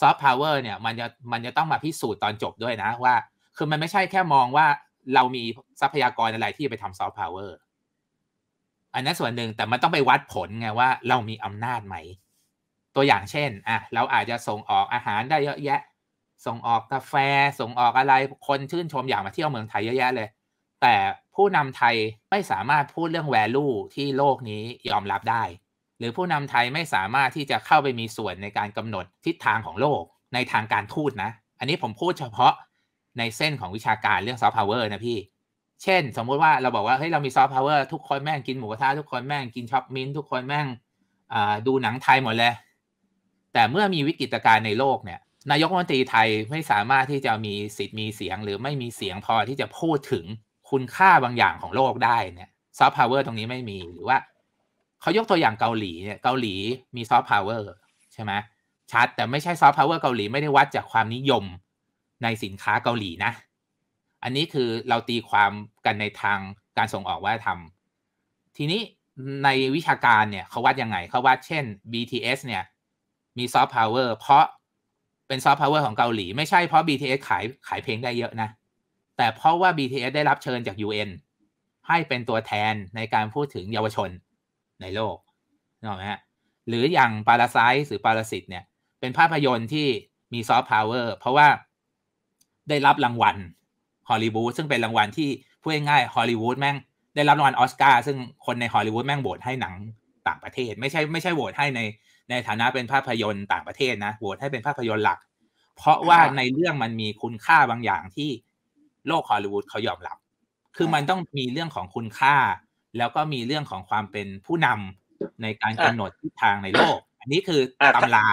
ซอฟต์พาวเวอร์เนี่ยมันจะมันจะต้องมาพิสูจน์ตอนจบด้วยนะว่า คือมันไม่ใช่แค่มองว่าเรามีทรัพยากรอะไรที่ไปทำซอฟต์พาวเวอร์อันนั้นส่วนหนึ่งแต่มันต้องไปวัดผลไงว่าเรามีอำนาจไหม ตัวอย่างเช่นอ่ะเราอาจจะส่งออกอาหารได้เยอะแยะ ส่งออกกาแฟส่งออกอะไรคนชื่นชมอยากมาเที่ยวเมืองไทยเยอะแยะเลย แต่ผู้นำไทยไม่สามารถพูดเรื่องแวลูที่โลกนี้ยอมรับได้หรือผู้นำไทยไม่สามารถที่จะเข้าไปมีส่วนในการกำหนดทิศทางของโลกในทางการทูตนะ อันนี้ผมพูดเฉพาะในเส้นของวิชาการเรื่องซอฟต์พาวเวอร์นะพี่ เช่นสมมุติว่า เราบอกว่าเฮ้ยเรามีซอฟต์พาวเวอร์ทุกคนแม่งกินหมูกระทะทุกคนแม่งกินช็อปมิ้นทุกคนแม่งดูหนังไทยหมดเลยแต่เมื่อมีวิกฤตการณ์ในโลกเนี่ยนายกรัฐมนตรีไทยไม่สามารถที่จะมีสิทธิ์มีเสียง หรือไม่มีเสียงพอที่จะพูดถึงคุณค่าบางอย่างของโลกได้เนี่ยซอฟต์พาวเวอร์ตรงนี้ไม่มีหรือว่าเขายกตัวอย่างเกาหลีเนี่ยเกาหลีมีซอฟต์พาวเวอร์ใช่ไหมชัด แต่ไม่ใช่ซอฟต์พาวเวอร์เกาหลีไม่ได้วัดจากความนิยมในสินค้าเกาหลีนะอันนี้คือเราตีความกันในทางการส่งออกว่าทำทีนี้ในวิชาการเนี่ยเขาวัดยังไงเขาวัดเช่น BTS เนี่ยมีซอฟต์พาวเวอร์เพราะเป็นซอฟต์พาวเวอร์ของเกาหลี ไม่ใช่เพราะ BTS ขายขายเพลงได้เยอะนะ แต่เพราะว่า BTS ได้รับเชิญจาก UN ให้เป็นตัวแทนในการพูดถึงเยาวชนในโลกนะฮะหรืออย่างปาราไซส์หรือปาราสิตเนี่ย เป็นภาพยนตร์ที่มีซอฟต์พาวเวอร์เพราะว่าได้รับรางวัลฮอลลีวูดซึ่งเป็นรางวัลที่พูดง่ายฮอลลีวูดแม่งได้รับรางวัลออสการ์ซึ่งคนในฮอลลีวูดแม่งโหวตให้หนังต่างประเทศ ไม่ใช่ไม่ใช่โหวตให้ในในฐานะเป็นภาพยนตร์ ต่างประเทศนะโหวตให้เป็นภาพยนตร์หลัก เพราะว่าในเรื่องมันมีคุณค่าบางอย่างที่โลกฮอลลีวูดเขายอมรับคือมันต้องมีเรื่องของคุณค่าแล้วก็มีเรื่องของความเป็นผู้นำในการกำหนดทิศทางในโลก อันนี้คือตำรา